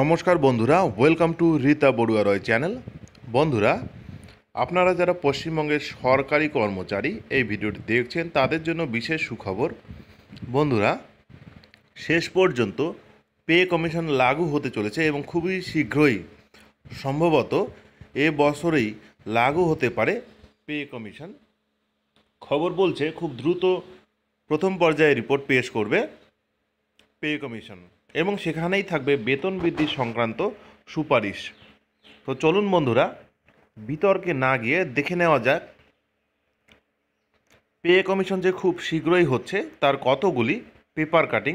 নমস্কার বন্ধুরা welcome to Rita Baruah Roy channel বন্ধুরা আপনারা যারা পশ্চিমবঙ্গের সরকারি কর্মচারী এই ভিডিওটি দেখছেন তাদের জন্য বিশেষ সুখবর বন্ধুরা শেষ পর্যন্ত পে কমিশন লাগু হতে চলেছে এবং খুবই শীঘ্রই সম্ভবত এ বছরেই লাগু হতে পারে পে কমিশন খবর বলছে খুব দ্রুত প্রথম পর্যায়ে রিপোর্ট পেশ করবে পে কমিশন এবং সেখানেই থাকবে বেতন বৃদ্ধি সংক্রান্ত সুপারিশ তো চলুন বন্ধুরা বিতর্কে না গিয়ে দেখে নেওয়া যাক পে কমিশন যে খুব শীঘ্রই হচ্ছে তার কতগুলি পেপার কাটিং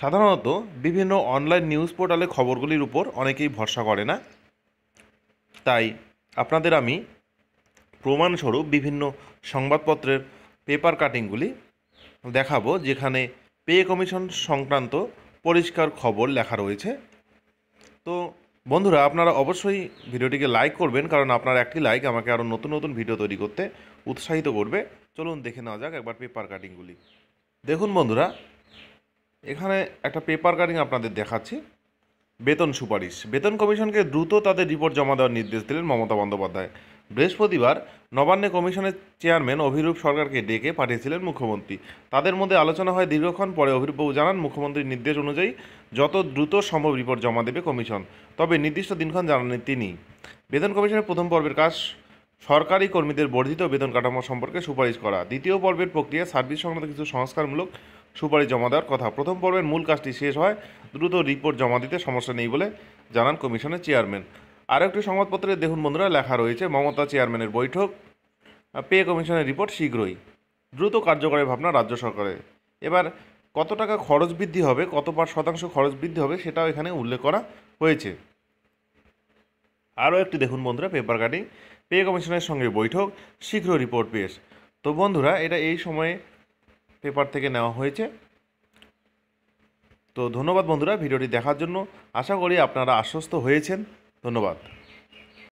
সাধারণত বিভিন্ন অনলাইন নিউজ পোর্টালে খবরগুলির উপর অনেকেই ভরসা করে না তাই আপনাদের আমি প্রমাণস্বরূপ বিভিন্ন সংবাদপত্রের পেপার কাটিংগুলি দেখাবো যেখানে পে কমিশন সংক্রান্ত পরিষ্কার খবর লেখা রয়েছে তো বন্ধুরা আপনারা অবশ্যই ভিডিওটিকে লাইক করবেন কারণ আপনার একটি লাইক আমাকে আরও নতুন নতুন ভিডিও তৈরি করতে উৎসাহিত করবে চলুন দেখে নেওয়া যাক একবার পেপার কাটিংগুলি দেখুন বন্ধুরা এখানে একটা পেপার কাটিং আপনাদের দেখাচ্ছি বেতন সুপারিশ বেতন কমিশনকে দ্রুত তাদের রিপোর্ট জমা দেওয়ার নির্দেশ দিলেন মমতা বন্দ্যোপাধ্যায় বৃহস্পতিবার নবান্নে কমিশনের চেয়ারম্যান অভিরূপ সরকারকে ডেকে পাঠিয়েছিলেন মুখ্যমন্ত্রী তাদের মধ্যে আলোচনা হয় দীর্ঘক্ষণ পরে অভিরূপবাবু জানান মুখ্যমন্ত্রীর নির্দেশ অনুযায়ী যত দ্রুত সম্ভব রিপোর্ট জমা দেবে কমিশন তবে নির্দিষ্ট দিনক্ষণ জানাননি তিনি বেতন কমিশনের প্রথম পর্বের কাজ সরকারি কর্মীদের বর্ধিত বেতন কাঠামো সম্পর্কে সুপারিশ করা দ্বিতীয় পর্বের প্রক্রিয়া সার্ভিস সংক্রান্ত কিছু সংস্কারমূলক সুপারিশ জমা দেওয়ার কথা প্রথম পর্বের মূল কাজটি শেষ হয় দ্রুত রিপোর্ট জমা দিতে সমস্যা নেই বলে জানান কমিশনের চেয়ারম্যান আরও একটি সংবাদপত্রে দেখুন বন্ধুরা লেখা রয়েছে মমতা চেয়ারম্যানের বৈঠক পে কমিশনের রিপোর্ট শীঘ্রই দ্রুত কার্যকরী ভাবনা রাজ্য সরকারের এবার কত টাকা খরচ বৃদ্ধি হবে কত পার শতাংশ খরচ বৃদ্ধি হবে সেটাও এখানে উল্লেখ করা হয়েছে আরও একটি দেখুন বন্ধুরা পেপার কাটিং পে কমিশনের সঙ্গে বৈঠক শীঘ্র রিপোর্ট পেশ তো বন্ধুরা এটা এই সময়ে পেপার থেকে নেওয়া হয়েছে তো ধন্যবাদ বন্ধুরা ভিডিওটি দেখার জন্য আশা করি আপনারা আশ্বস্ত হয়েছেন ধন্যবাদ